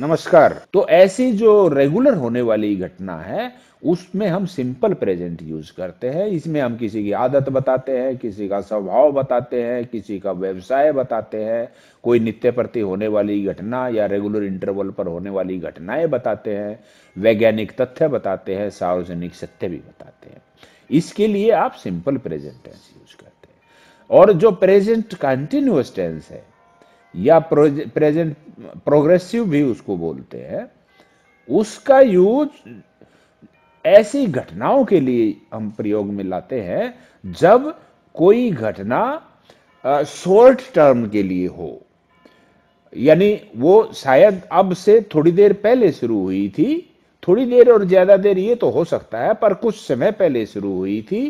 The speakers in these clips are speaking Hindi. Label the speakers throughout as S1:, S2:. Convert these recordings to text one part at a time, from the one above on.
S1: नमस्कार तो ऐसी जो रेगुलर होने वाली घटना है उसमें हम सिंपल प्रेजेंट यूज करते हैं इसमें हम किसी की आदत बताते हैं किसी का स्वभाव बताते हैं किसी का व्यवसाय बताते हैं कोई नित्य प्रति होने वाली घटना या रेगुलर इंटरवल पर होने वाली घटनाएं बताते हैं वैज्ञानिक तथ्य बताते हैं सार्वजनिक सत्य भी बताते हैं इसके लिए आप सिंपल प्रेजेंट टेंस यूज करते हैं और जो प्रेजेंट कंटिन्यूस टेंस है या प्रेजेंट प्रोग्रेसिव भी उसको बोलते हैं उसका यूज ऐसी घटनाओं के लिए हम प्रयोग में लाते हैं जब कोई घटना शॉर्ट टर्म के लिए हो यानी वो शायद अब से थोड़ी देर पहले शुरू हुई थी थोड़ी देर और ज्यादा देर ये तो हो सकता है पर कुछ समय पहले शुरू हुई थी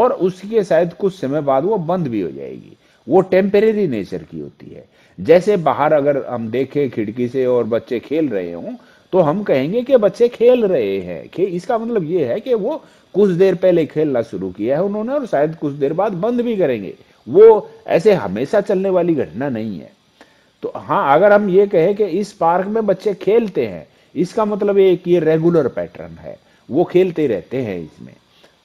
S1: और उसके शायद कुछ समय बाद वो बंद भी हो जाएगी वो टेम्परेरी नेचर की होती है जैसे बाहर अगर हम देखें खिड़की से और बच्चे खेल रहे हों तो हम कहेंगे कि बच्चे खेल रहे हैं कि इसका मतलब ये है कि वो कुछ देर पहले खेलना शुरू किया है उन्होंने और शायद कुछ देर बाद बंद भी करेंगे वो ऐसे हमेशा चलने वाली घटना नहीं है तो हाँ अगर हम ये कहें कि इस पार्क में बच्चे खेलते हैं इसका मतलब एक ये रेगुलर पैटर्न है वो खेलते रहते हैं इसमें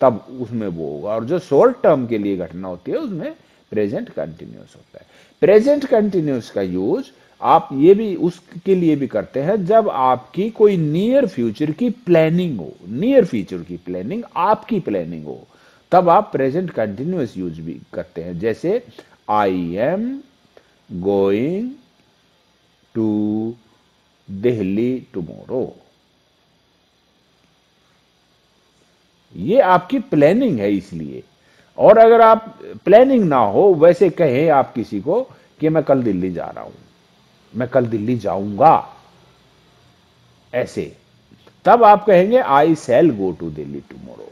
S1: तब उसमें वो होगा और जो शॉर्ट टर्म के लिए घटना होती है उसमें प्रेजेंट कंटिन्यूस होता है प्रेजेंट कंटिन्यूस का यूज आप ये भी उसके लिए भी करते हैं जब आपकी कोई नियर फ्यूचर की प्लानिंग हो नियर फ्यूचर की प्लानिंग आपकी प्लानिंग हो तब आप प्रेजेंट कंटिन्यूस यूज भी करते हैं जैसे I am going to Delhi tomorrow ये आपकी प्लानिंग है इसलिए और अगर आप प्लानिंग ना हो वैसे कहें आप किसी को कि मैं कल दिल्ली जा रहा हूं मैं कल दिल्ली जाऊंगा ऐसे तब आप कहेंगे I shall go to Delhi tomorrow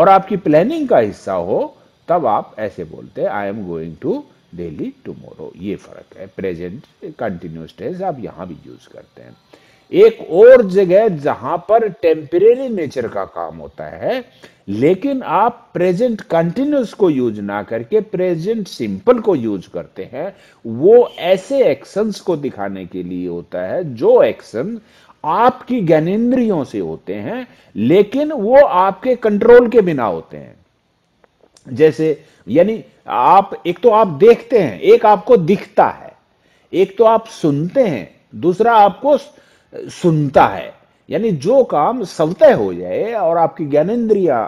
S1: और आपकी प्लानिंग का हिस्सा हो तब आप ऐसे बोलते हैं I am going to Delhi tomorrow ये फर्क है प्रेजेंट कंटिन्यूस टेंस आप यहां भी यूज करते हैं एक और जगह जहां पर टेम्परेरी नेचर का काम होता है लेकिन आप प्रेजेंट कंटिन्यूस को यूज ना करके प्रेजेंट सिंपल को यूज करते हैं वो ऐसे एक्शंस को दिखाने के लिए होता है जो एक्शन आपकी ज्ञानेन्द्रियों से होते हैं लेकिन वो आपके कंट्रोल के बिना होते हैं जैसे यानी आप एक तो आप देखते हैं एक आपको दिखता है एक तो आप सुनते हैं दूसरा आपको सुनता है यानी जो काम सवतय हो जाए और आपकी ज्ञानेन्द्रिया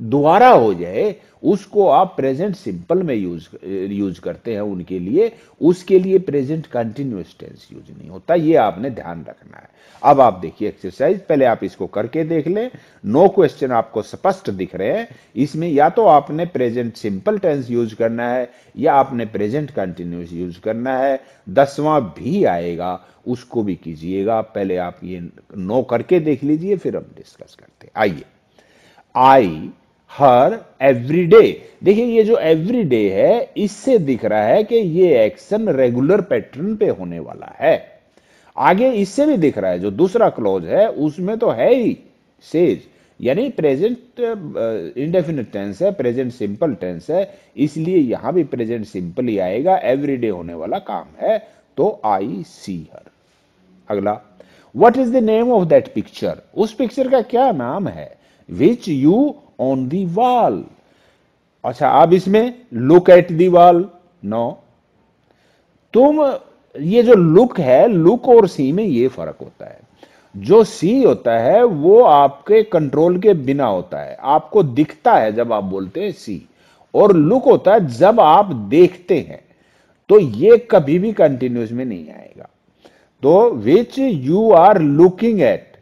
S1: दोबारा हो जाए उसको आप प्रेजेंट सिंपल में यूज यूज करते हैं उनके लिए उसके लिए प्रेजेंट कंटिन्यूस टेंस यूज नहीं होता ये आपने ध्यान रखना है अब आप देखिए एक्सरसाइज पहले आप इसको करके देख लें नो क्वेश्चन आपको स्पष्ट दिख रहे हैं इसमें या तो आपने प्रेजेंट सिंपल टेंस यूज करना है या आपने प्रेजेंट कंटिन्यूस यूज करना है दसवां भी आएगा उसको भी कीजिएगा पहले आप ये नो करके देख लीजिए फिर हम डिस्कस करते आइए आई हर डे देखिए ये जो एवरी डे है इससे दिख रहा है कि ये एक्शन रेगुलर पैटर्न पे होने वाला है आगे इससे भी दिख रहा है जो दूसरा क्लोज है उसमें तो है ही सेज यानी प्रेजेंट इंडेफिनिट टेंस है प्रेजेंट सिंपल टेंस है इसलिए यहां भी प्रेजेंट सिंपल ही आएगा एवरीडे होने वाला काम है तो आई सी हर अगला what is the name of that picture उस पिक्चर का क्या नाम है which you on the wall अच्छा आप इसमें look at the wall no तुम ये जो लुक है लुक और सी में ये फर्क होता है जो सी होता है वो आपके कंट्रोल के बिना होता है आपको दिखता है जब आप बोलते हैं सी और लुक होता है जब आप देखते हैं तो ये कभी भी कंटिन्यूस में नहीं आएगा तो which you are looking at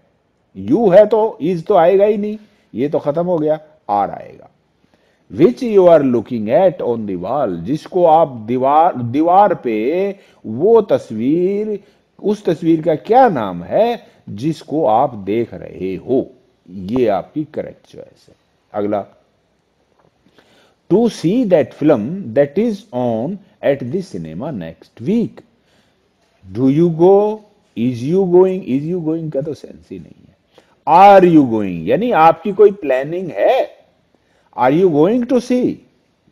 S1: you है तो इज तो आएगा ही नहीं ये तो खत्म हो गया आर आएगा which you are looking at on दीवार जिसको आप दीवार दीवार पे वो तस्वीर उस तस्वीर का क्या नाम है जिसको आप देख रहे हो ये आपकी करेक्ट चॉइस है अगला to see that film that is on at the cinema next week do you go is you going is you going का तो सेंस ही नहीं है आर यू गोइंग यानी आपकी कोई प्लानिंग है are you going to see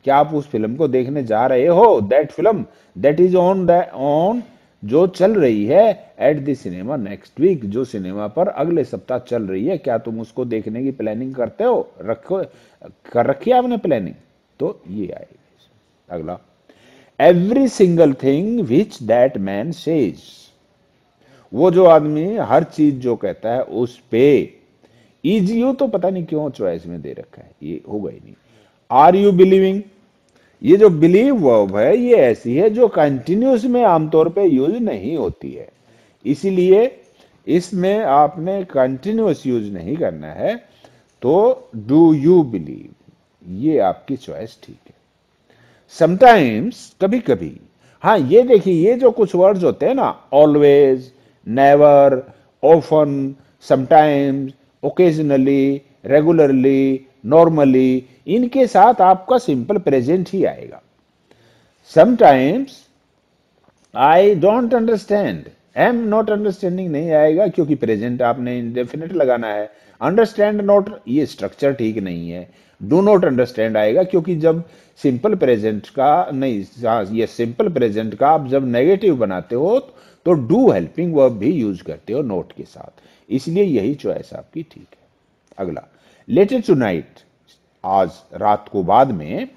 S1: क्या आप उस फिल्म को देखने जा रहे हो that film that is on on जो चल रही है at the cinema next week जो सिनेमा पर अगले सप्ताह चल रही है क्या तुम उसको देखने की प्लानिंग करते हो रखो कर रखी है आपने प्लानिंग तो ये आएगी अगला every single thing which that man says वो जो आदमी हर चीज जो कहता है उस पे ईजीओ तो पता नहीं क्यों चॉइस में दे रखा है ये होगा ही नहीं आर यू बिलीविंग ये जो बिलीव वर्ब है ये ऐसी है जो कंटिन्यूस में आमतौर पे यूज नहीं होती है इसीलिए इसमें आपने कंटिन्यूस यूज नहीं करना है तो डू यू बिलीव ये आपकी चॉइस ठीक है समटाइम्स कभी कभी हाँ ये देखिए ये जो कुछ वर्ड्स होते हैं ना always never, often, sometimes, occasionally, regularly, normally इनके साथ आपका सिंपल प्रेजेंट ही आएगा sometimes I don't understand am not understanding नहीं आएगा क्योंकि प्रेजेंट आपने इनडेफिनेट लगाना है अंडरस्टैंड नॉट ये स्ट्रक्चर ठीक नहीं है डू नॉट अंडरस्टैंड आएगा क्योंकि जब सिंपल प्रेजेंट का नहीं हाँ, ये सिंपल प्रेजेंट का आप जब नेगेटिव बनाते हो तो डू हेल्पिंग वर्ब भी यूज करते हो नोट के साथ इसलिए यही चॉइस आपकी ठीक है अगला लेटर टू नाइट आज रात को बाद में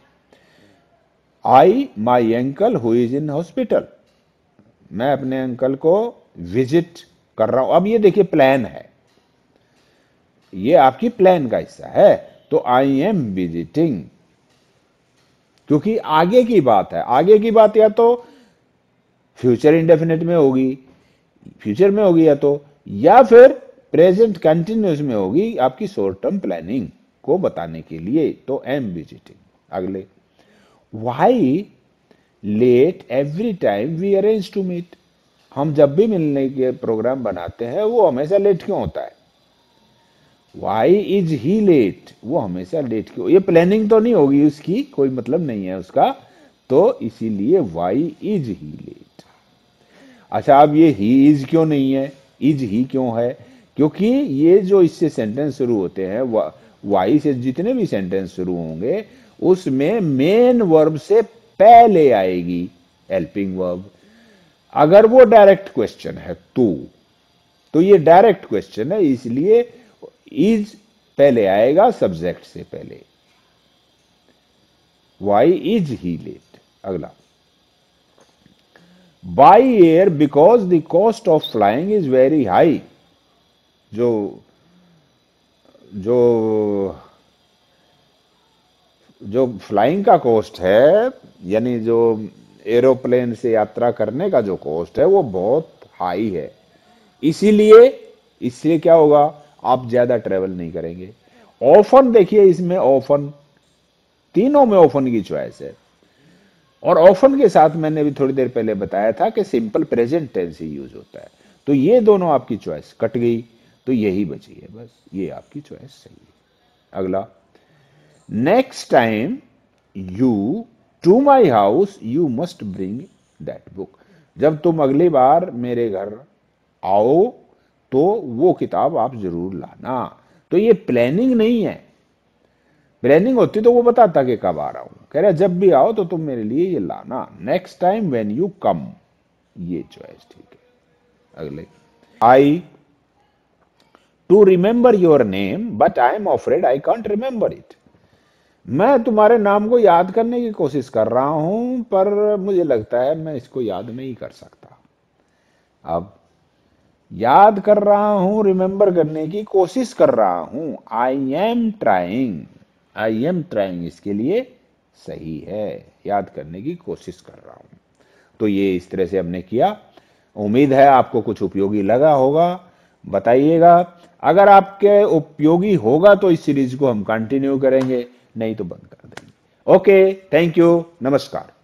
S1: I my uncle who is in hospital मैं अपने अंकल को विजिट कर रहा हूं अब ये देखिए प्लान है ये आपकी प्लान का हिस्सा है तो आई एम विजिटिंग क्योंकि आगे की बात है आगे की बात या तो फ्यूचर इंडेफिनेट में होगी फ्यूचर में होगी या तो या फिर प्रेजेंट कंटिन्यूस में होगी आपकी शॉर्ट टर्म प्लानिंग को बताने के लिए तो एम विजिटिंग अगले why late every time we arrange to meet हम जब भी मिलने के प्रोग्राम बनाते हैं वो हमेशा लेट क्यों होता है वाई इज ही लेट वो हमेशा लेट क्यों ये प्लानिंग तो नहीं होगी उसकी कोई मतलब नहीं है उसका तो इसीलिए वाई इज ही लेट अच्छा अब ये ही इज क्यों नहीं है इज ही क्यों है क्योंकि ये जो इससे सेंटेंस शुरू होते हैं वाई से जितने भी सेंटेंस शुरू होंगे उसमें मेन वर्ब से पहले आएगी हेल्पिंग वर्ब अगर वो डायरेक्ट क्वेश्चन है तो तो ये डायरेक्ट क्वेश्चन है इसलिए इज पहले आएगा सब्जेक्ट से पहले वाई इज ही लेट अगला by air because the cost of flying is very high जो जो जो फ्लाइंग का कॉस्ट है यानी जो एरोप्लेन से यात्रा करने का जो कॉस्ट है वो बहुत हाई है इसीलिए इससे क्या होगा आप ज़्यादा ट्रेवल नहीं करेंगे ऑफन देखिए इसमें ऑफन तीनों में ऑफन की चॉइस है और ऑफन के साथ मैंने भी थोड़ी देर पहले बताया था कि सिंपल प्रेजेंट टेंस ही यूज होता है तो ये दोनों आपकी चॉइस कट गई तो यही बची है बस ये आपकी चॉइस सही है अगला next time you to my house you must bring that book जब तुम अगली बार मेरे घर आओ तो वो किताब आप जरूर लाना तो ये प्लानिंग नहीं है प्लानिंग होती तो वो बताता कि कब आ रहा हूं कह रहा जब भी आओ तो तुम मेरे लिए ये लाना next time when you come ये चॉइस ठीक है अगले I to remember your name but I am afraid I can't remember it मैं तुम्हारे नाम को याद करने की कोशिश कर रहा हूं पर मुझे लगता है मैं इसको याद नहीं कर सकता अब याद कर रहा हूं रिमेंबर करने की कोशिश कर रहा हूं I am trying I am trying इसके लिए सही है याद करने की कोशिश कर रहा हूं तो ये इस तरह से हमने किया उम्मीद है आपको कुछ उपयोगी लगा होगा बताइएगा अगर आपके उपयोगी होगा तो इस सीरीज को हम कंटिन्यू करेंगे नहीं तो बंद कर देंगे ओके थैंक यू नमस्कार